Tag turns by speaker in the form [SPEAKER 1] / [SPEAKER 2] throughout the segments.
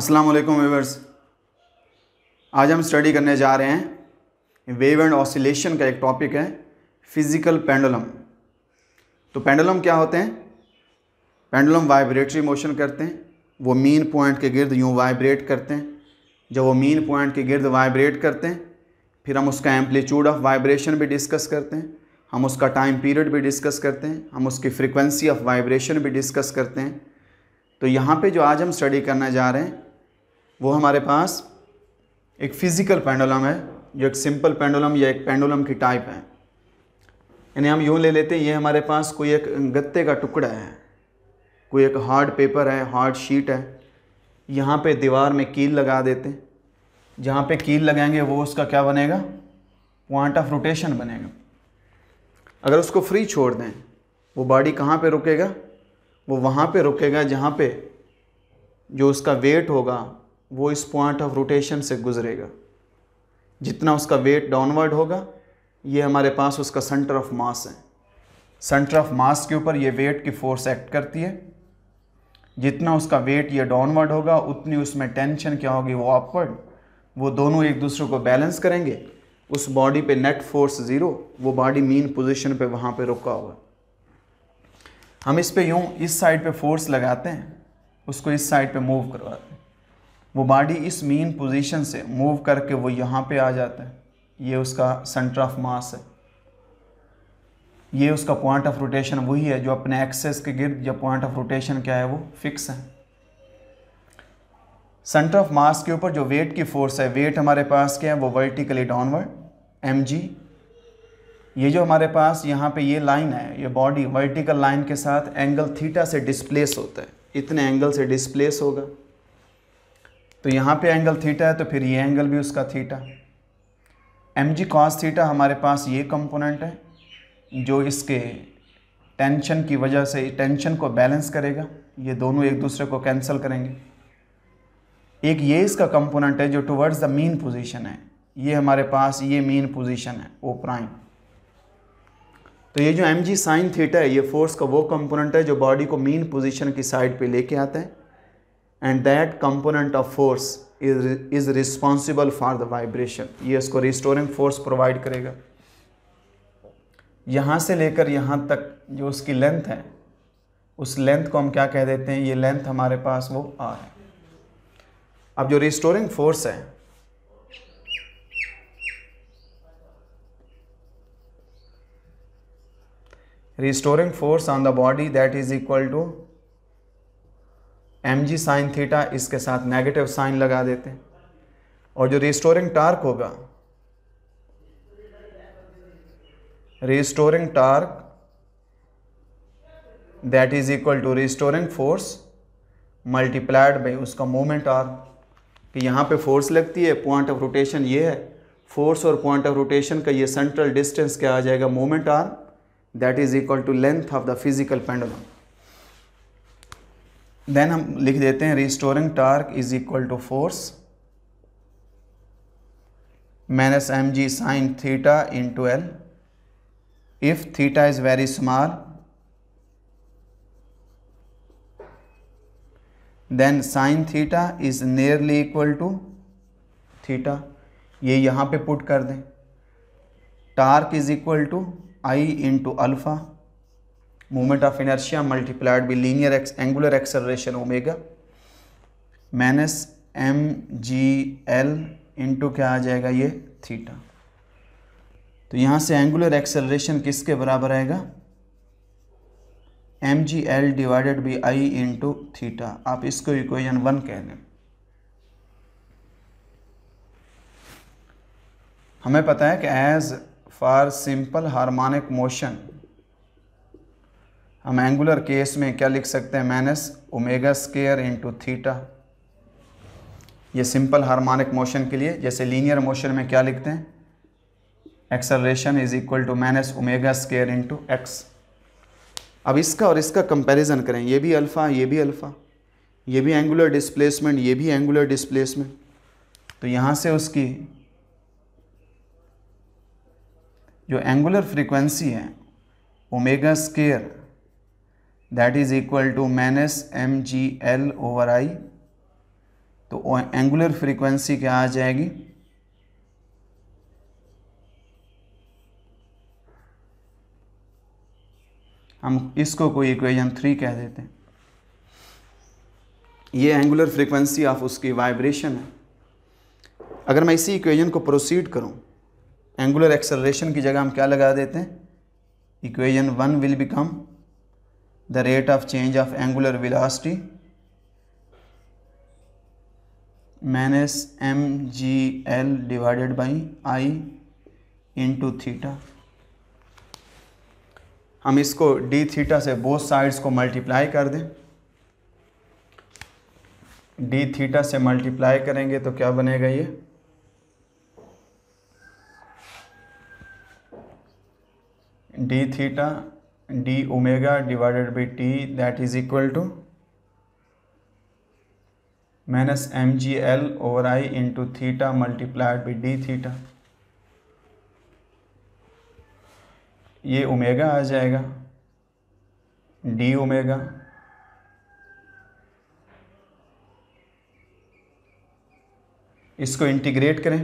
[SPEAKER 1] अस्सलाम वालेकुम आज हम स्टडी करने जा रहे हैं वेव एंड ऑसिलेशन का एक टॉपिक है फिज़िकल पेंडुलम तो पेंडुलम क्या होते हैं पेंडुलम वाइब्रेटरी मोशन करते हैं वो मीन पॉइंट के गिर्द यूँ वाइब्रेट करते हैं जब वो मीन पॉइंट के गिर्द वाइब्रेट करते हैं फिर हम उसका एम्पलीट्यूड ऑफ वाइब्रेशन भी डिस्कस करते हैं हम उसका टाइम पीरियड भी डिस्कस करते हैं हम उसकी फ्रिक्वेंसी ऑफ वाइब्रेशन भी डिस्कस करते हैं तो यहाँ पे जो आज हम स्टडी करने जा रहे हैं वो हमारे पास एक फ़िज़िकल पेंडुलम है जो एक सिंपल पेंडुलम या एक पेंडुलम की टाइप है यानी हम यूँ ले लेते हैं ये हमारे पास कोई एक गत्ते का टुकड़ा है कोई एक हार्ड पेपर है हार्ड शीट है यहाँ पे दीवार में कील लगा देते हैं जहाँ पे कील लगाएंगे वो उसका क्या बनेगा पॉइंट ऑफ रोटेशन बनेगा अगर उसको फ्री छोड़ दें वो बॉडी कहाँ पे रुकेगा वो वहाँ पे रुकेगा जहाँ पे जो उसका वेट होगा वो इस पॉइंट ऑफ रोटेशन से गुजरेगा जितना उसका वेट डाउनवर्ड होगा ये हमारे पास उसका सेंटर ऑफ मास है सेंटर ऑफ मास के ऊपर ये वेट की फोर्स एक्ट करती है जितना उसका वेट ये डाउनवर्ड होगा उतनी उसमें टेंशन क्या होगी वो अपवर्ड वो दोनों एक दूसरे को बैलेंस करेंगे उस बॉडी पे नेट फोर्स ज़ीरो वो बॉडी मीन पोजीशन पे वहाँ पे रुका हुआ हम इस पे यूँ इस साइड पे फोर्स लगाते हैं उसको इस साइड पे मूव करवाते हैं वो बॉडी इस मेन पोजीशन से मूव करके वो यहाँ पे आ जाता है ये उसका सेंटर ऑफ मास है ये उसका पॉइंट ऑफ रोटेशन वही है जो अपने एक्सेस के गिर्द या पॉइंट ऑफ रोटेशन क्या है वो फिक्स है सेंटर ऑफ मास के ऊपर जो वेट की फोर्स है वेट हमारे पास क्या है वो वर्टिकली डाउनवर्ड एम जी ये जो हमारे पास यहाँ पे ये लाइन है ये बॉडी वर्टिकल लाइन के साथ एंगल थीटा से डिस्प्लेस होता है इतने एंगल से डिस्प्लेस होगा तो यहाँ पे एंगल थीटा है तो फिर ये एंगल भी उसका theta M G cos theta हमारे पास ये कंपोनेंट है जो इसके टेंशन की वजह से टेंशन को बैलेंस करेगा ये दोनों एक दूसरे को कैंसिल करेंगे एक ये इसका कंपोनेंट है जो टुवर्ड्स द मीन पोजीशन है ये हमारे पास ये मीन पोजीशन है ओ प्राइम तो ये जो एम जी साइन थीटा है ये फोर्स का वो कंपोनेंट है जो बॉडी को मीन पोजीशन की साइड पे लेके आता है and that component of force is responsible for the vibration ये इसको रिस्टोरिंग फोर्स प्रोवाइड करेगा यहाँ से लेकर यहाँ तक जो उसकी लेंथ है उस लेंथ को हम क्या कह देते हैं ये लेंथ हमारे पास वो आर है अब जो रिस्टोरिंग फोर्स है restoring force on the body that is equal to M G sine theta इसके साथ नेगेटिव साइन लगा देते हैं और जो रिस्टोरिंग टार्क होगा restoring torque that is equal to restoring force multiplied by उसका मोमेंट आर कि यहाँ पे फोर्स लगती है पॉइंट ऑफ रोटेशन ये है फोर्स और पॉइंट ऑफ रोटेशन का ये सेंट्रल डिस्टेंस क्या आ जाएगा moment R that is equal to length of the physical pendulum then हम लिख देते हैं restoring torque is equal to force minus M G sine theta into L if theta is very small then sine theta is nearly equal to theta ये यहां पे put कर दें torque is equal to I into alpha movement of inertia multiplied by linear X angular acceleration omega minus M G L into क्या आ जाएगा ये theta तो यहाँ से एंगुलर एक्सलेशन किसके बराबर आएगा M G L divided by I into theta आप इसको इक्वेशन वन कह लें हमें पता है कि as for simple harmonic motion हम एंगुलर केस में क्या लिख सकते हैं minus omega square into theta ये सिंपल हार्मोनिक मोशन के लिए जैसे लीनियर मोशन में क्या लिखते हैं acceleration is equal to minus omega square into X अब इसका और इसका कंपैरिजन करें ये भी अल्फ़ा ये भी अल्फ़ा ये भी एंगुलर डिस्प्लेसमेंट ये भी एंगुलर डिस्प्लेसमेंट तो यहाँ से उसकी जो एंगुलर फ्रीक्वेंसी है omega square that is equal to minus M G L over I तो एंगुलर फ्रीक्वेंसी क्या आ जाएगी हम इसको कोई इक्वेशन थ्री कह देते हैं ये एंगुलर फ्रीक्वेंसी ऑफ उसकी वाइब्रेशन है अगर मैं इसी इक्वेशन को प्रोसीड करूं एंगुलर एक्सलेशन की जगह हम क्या लगा देते हैं equation one will become the rate of change of angular velocity minus M G L divided by I into theta हम इसको डी थीटा से बोथ साइड्स को मल्टीप्लाई कर दें डी थीटा से मल्टीप्लाई करेंगे तो क्या बनेगा ये D theta D omega divided by T that is equal to minus M G L over I into theta multiplied by D theta ये ओमेगा आ जाएगा डी ओमेगा इसको इंटीग्रेट करें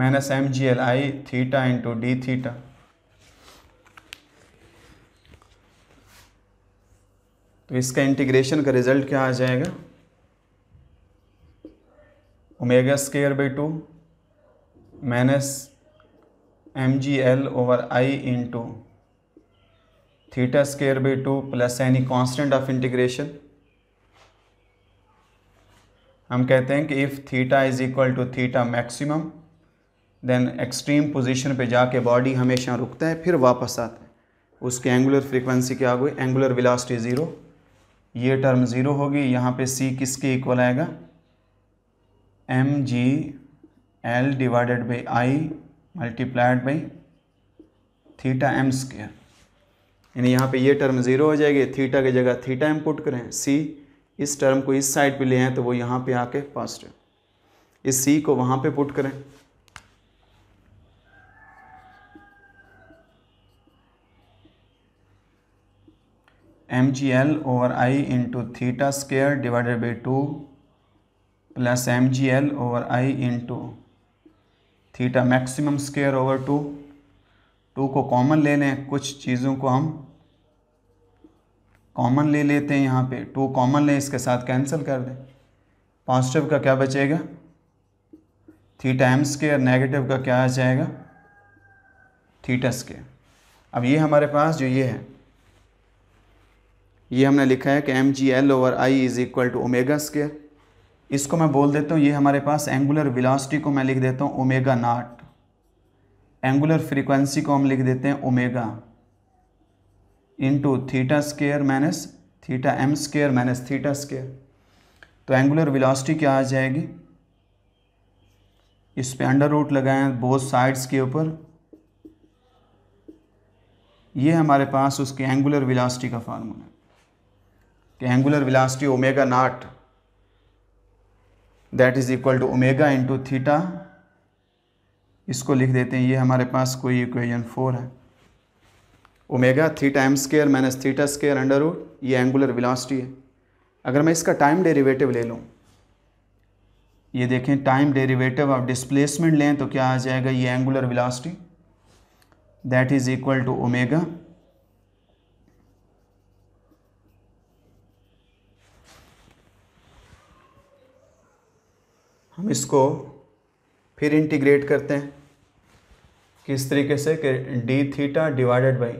[SPEAKER 1] minus M G L I theta into D theta तो इसका integration का result क्या आ जाएगा omega square by two minus M G L over I into theta square by two plus any constant of integration हम कहते हैं कि if theta is equal to theta maximum then extreme position पे जाके body हमेशा रुकता है फिर वापस आता है उसके एंगुलर फ्रीक्वेंसी क्या हो गई एंगुलर विलासिटी ज़ीरो ये टर्म ज़ीरो होगी यहाँ पे सी किसके इक्वल आएगा M G L divided by I multiplied by theta M square यानी यहाँ पे ये टर्म ज़ीरो हो जाएगी थीटा की जगह थीटा एम पुट करें सी इस टर्म को इस साइड पे ले आए तो वो यहाँ पे आके पॉजिटिव इस सी को वहाँ पे पुट करें M G L over I into theta square divided by two plus M G L over I into theta maximum square over two two को कॉमन ले लें कुछ चीज़ों को हम कॉमन ले लेते हैं यहाँ पे टू कॉमन लें इसके साथ कैंसिल कर दें पॉजिटिव का क्या बचेगा थीटा एम स्केयर नेगेटिव का क्या आ जाएगा थीटा स्केयर अब ये हमारे पास जो ये है ये हमने लिखा है कि M G L over I is equal to omega square इसको मैं बोल देता हूँ ये हमारे पास एंगुलर विलासिटी को मैं लिख देता हूँ ओमेगा नाट एंगुलर फ्रीक्वेंसी को हम लिख देते हैं omega into theta square minus theta M square minus theta square तो एंगुलर विलासिटी क्या आ जाएगी इस पर अंडर रूट लगाए बोथ साइड्स के ऊपर ये हमारे पास उसके एंगुलर विलासिटी का फार्मूला है कि angular velocity omega naught that is equal to omega into theta इसको लिख देते हैं ये हमारे पास कोई इक्वेशन फोर है omega three time square minus theta square under root ये एंगुलर विलासिटी है अगर मैं इसका टाइम डेरिवेटिव ले लूँ ये देखें टाइम डेरिवेटिव ऑफ डिस्प्लेसमेंट लें तो क्या आ जाएगा ये angular velocity that is equal to omega हम इसको फिर इंटीग्रेट करते हैं किस तरीके से कि D theta divided by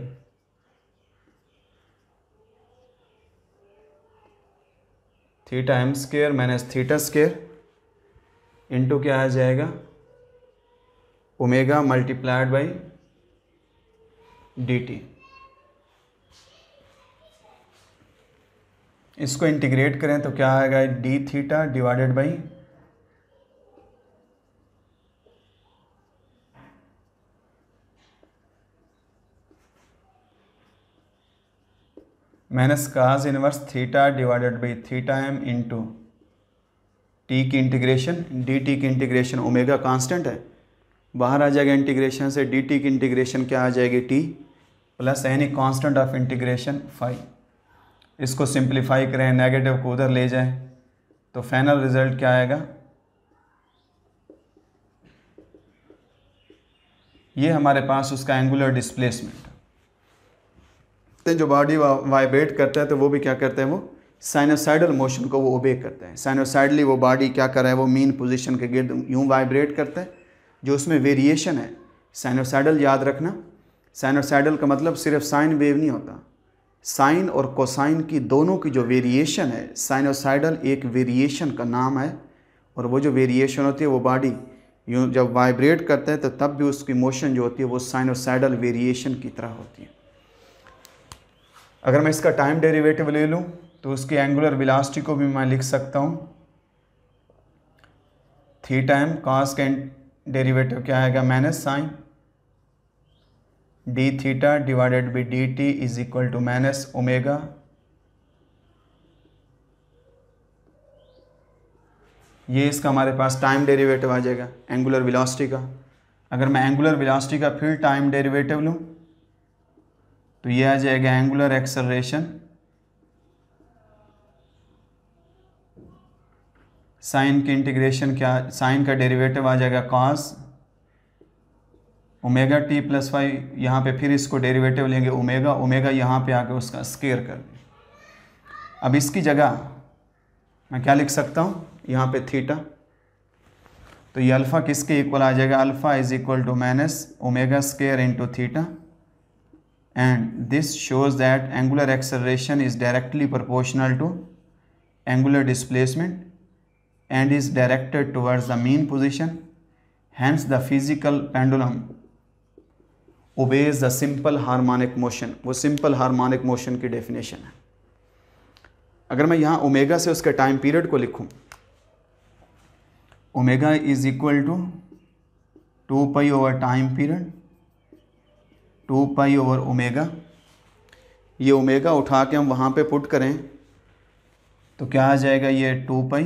[SPEAKER 1] theta M square minus theta square into क्या आ जाएगा omega multiplied by D T इसको इंटीग्रेट करें तो क्या आएगा D theta divided by minus cos inverse theta divided by theta M into T की integration D T की इंटीग्रेशन ओमेगा कांस्टेंट है बाहर आ जाएगा इंटीग्रेशन से डी टी की इंटीग्रेशन क्या आ जाएगी T plus any constant of integration five इसको सिंप्लीफाई करें नेगेटिव को उधर ले जाएं तो फाइनल रिजल्ट क्या आएगा ये हमारे पास उसका एंगुलर डिस्प्लेसमेंट તે જો બોડી વાઇબ્રેટ કરતે હે તો વો ભી ક્યાં કરતે હે વો સાઇનોસાઇડલ મોશન કો વો ઉબેક કરતે હે સાઇનોસાઇડલી વો બોડી ક્યાં કર રહે હે વો મીન પોઝિશન કે ગિરદ یوں વાઇબ્રેટ કરતા હે જો اسમે વેરીએશન હે સાઇનોસાઇડલ યાદ رکھنا સાઇનોસાઇડલ કા મતલબ सिर्फ साइन વેવ نہیں ہوتا સાઇન ઓર કોસાઇન કી દોનો કી જો વેરીએશન હે સાઇનોસાઇડલ એક વેરીએશન કા નામ હે ઓર વો જો વેરીએશન હોતી હે વો બોડી یوں જબ વાઇબ્રેટ કરતા હે તો તબ ભી ઉસકી મોશન જો હોતી હે વો સાઇનોસાઇડલ વેરીએશન કી તરહ હોતી હે अगर मैं इसका टाइम डेरिवेटिव ले लूँ तो उसकी एंगुलर वेलासिटी को भी मैं लिख सकता हूँ थ्री टाइम कॉस का डेरिवेटिव क्या आएगा minus sine D theta divided by D T is equal to minus omega ये इसका हमारे पास टाइम डेरिवेटिव आ जाएगा एंगुलर वेलोसिटी का अगर मैं एंगुलर वेलोसिटी का फिर टाइम डेरिवेटिव लूँ तो ये आ जाएगा एंगुलर एक्सलरेशन साइन के इंटीग्रेशन क्या साइन का डेरिवेटिव आ जाएगा cos omega T plus Y यहाँ पे फिर इसको डेरिवेटिव लेंगे ओमेगा ओमेगा यहाँ पे आके उसका स्केयर कर दें अब इसकी जगह मैं क्या लिख सकता हूँ यहाँ पे थीटा तो ये अल्फ़ा किसके इक्वल आ जाएगा alpha is equal to minus omega square into theta and this shows that angular acceleration is directly proportional to angular displacement and is directed towards the mean position hence the physical pendulum obeys the simple harmonic motion wo simple harmonic motion ki definition hai agar main yahan omega se uske time period ko likhu omega is equal to 2 pi over time period two pi over omega ये omega उठा के हम वहाँ पे put करें तो क्या आ जाएगा ये टू पाई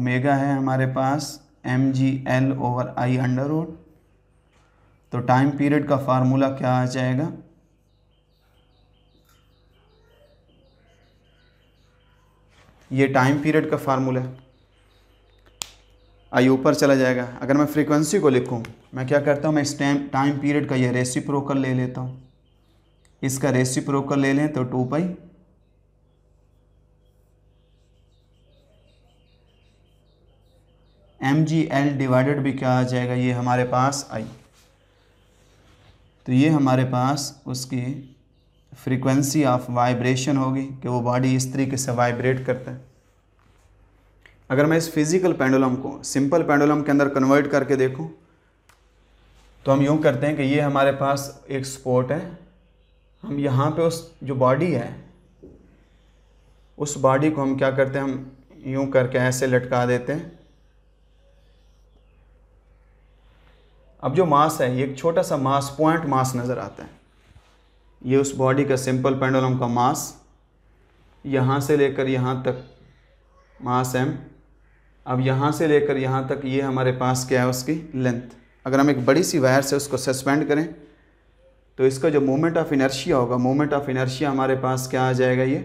[SPEAKER 1] ओमेगा है हमारे पास M G L over I under root तो टाइम पीरियड का फार्मूला क्या आ जाएगा ये टाइम पीरियड का फार्मूला है आई ऊपर चला जाएगा अगर मैं फ्रीक्वेंसी को लिखूँ मैं क्या करता हूँ मैं इस टाइम टाइम पीरियड का यह प्रोकर ले लेता हूँ इसका प्रोकर ले लें तो two pi M G L divided भी क्या आ जाएगा ये हमारे पास आई तो ये हमारे पास उसकी फ्रीक्वेंसी ऑफ वाइब्रेशन होगी कि वो बॉडी इस तरीके से वाइब्रेट करता है अगर मैं इस फिजिकल पेंडुलम को सिंपल पेंडुलम के अंदर कन्वर्ट करके देखूं तो हम यूँ करते हैं कि ये हमारे पास एक स्पोर्ट है हम यहाँ पे उस जो बॉडी है उस बॉडी को हम क्या करते हैं हम यूँ करके ऐसे लटका देते हैं अब जो मास है ये एक छोटा सा मास पॉइंट मास नज़र आता है ये उस बॉडी का सिंपल पेंडुलम का मास यहाँ से लेकर यहाँ तक मास एम अब यहाँ से लेकर यहाँ तक ये हमारे पास क्या है उसकी लेंथ अगर हम एक बड़ी सी वायर से उसको सस्पेंड करें तो इसका जो मोमेंट ऑफ इनर्शिया होगा मोमेंट ऑफ इनर्शिया हमारे पास क्या आ जाएगा ये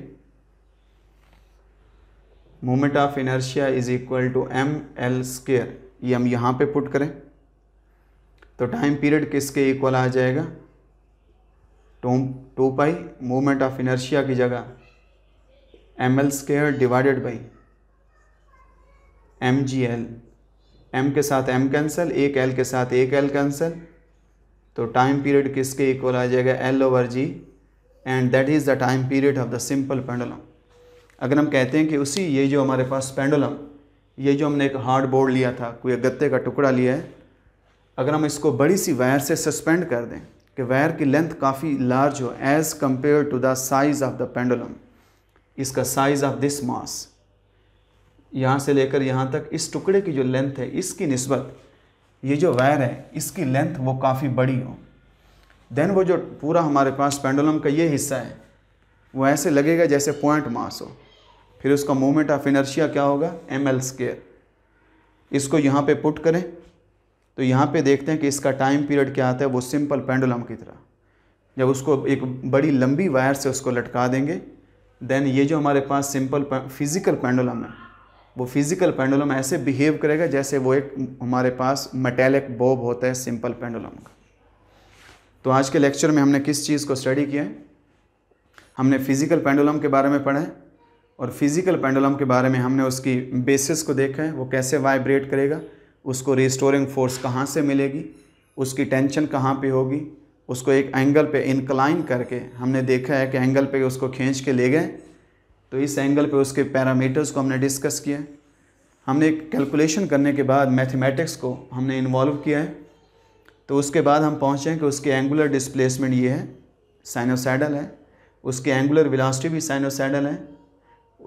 [SPEAKER 1] moment of inertia is equal to M L square ये हम यहाँ पे पुट करें तो टाइम पीरियड किसके इक्वल आ जाएगा two two pi moment of inertia की जगह M L square divided by M G L M के साथ एम कैंसिल एक एल के साथ एक एल कैंसिल तो टाइम पीरियड किसके इक्वल आ जाएगा L over G and that is the time period of the simple pendulum अगर हम कहते हैं कि उसी ये जो हमारे पास पेंडुलम ये जो हमने एक हार्ड बोर्ड लिया था कोई गत्ते का टुकड़ा लिया है अगर हम इसको बड़ी सी वायर से सस्पेंड कर दें कि वायर की लेंथ काफ़ी लार्ज हो as compare to the size of the pendulum इसका साइज़ ऑफ दिस मास यहाँ से लेकर यहाँ तक इस टुकड़े की जो लेंथ है इसकी नस्बत ये जो वायर है इसकी लेंथ वो काफ़ी बड़ी हो देन वो जो पूरा हमारे पास पेंडुलम का ये हिस्सा है वो ऐसे लगेगा जैसे पॉइंट मास हो फिर उसका मोमेंट ऑफ इनर्शिया क्या होगा एम एल स्केयर इसको यहाँ पे पुट करें तो यहाँ पे देखते हैं कि इसका टाइम पीरियड क्या आता है वो सिंपल पेंडुलम की तरह जब उसको एक बड़ी लंबी वायर से उसको लटका देंगे देन ये जो हमारे पास सिंपल फिज़िकल पेंडुलम है वो फिज़िकल पेंडुलम ऐसे बिहेव करेगा जैसे वो एक हमारे पास मेटेलिक बॉब होता है सिंपल पेंडुलम का तो आज के लेक्चर में हमने किस चीज़ को स्टडी किया है हमने फिज़िकल पेंडुलम के बारे में पढ़ा है और फिज़िकल पेंडुलम के बारे में हमने उसकी बेसिस को देखा है वो कैसे वाइब्रेट करेगा उसको रिस्टोरिंग फोर्स कहाँ से मिलेगी उसकी टेंशन कहाँ पे होगी उसको एक एंगल पे इंक्लाइन करके हमने देखा है कि एंगल पे उसको खींच के ले गए तो इस एंगल पे उसके पैरामीटर्स को हमने डिस्कस किया है हमने कैलकुलेशन करने के बाद मैथमेटिक्स को हमने इन्वॉल्व किया है तो उसके बाद हम हैं कि उसके एंगुलर डिस्प्लेसमेंट ये है साइनोसाइडल है उसके एंगुलर विलासटी भी साइनोसाइडल है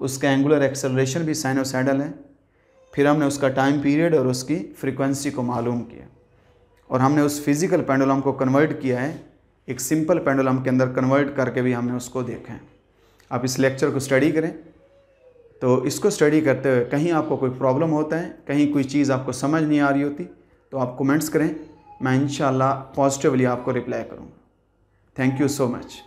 [SPEAKER 1] उसका एंगुलर एक्सेलरेशन भी साइनोसाइडल है फिर हमने उसका टाइम पीरियड और उसकी फ्रीक्वेंसी को मालूम किया और हमने उस फिज़िकल पेंडुलम को कन्वर्ट किया है एक सिंपल पेंडुलम के अंदर कन्वर्ट करके भी हमने उसको देखा है आप इस लेक्चर को स्टडी करें तो इसको स्टडी करते हुए कहीं आपको कोई प्रॉब्लम होता है कहीं कोई चीज़ आपको समझ नहीं आ रही होती तो आप कमेंट्स करें मैं इन पॉजिटिवली आपको रिप्लाई करूँगा थैंक यू सो मच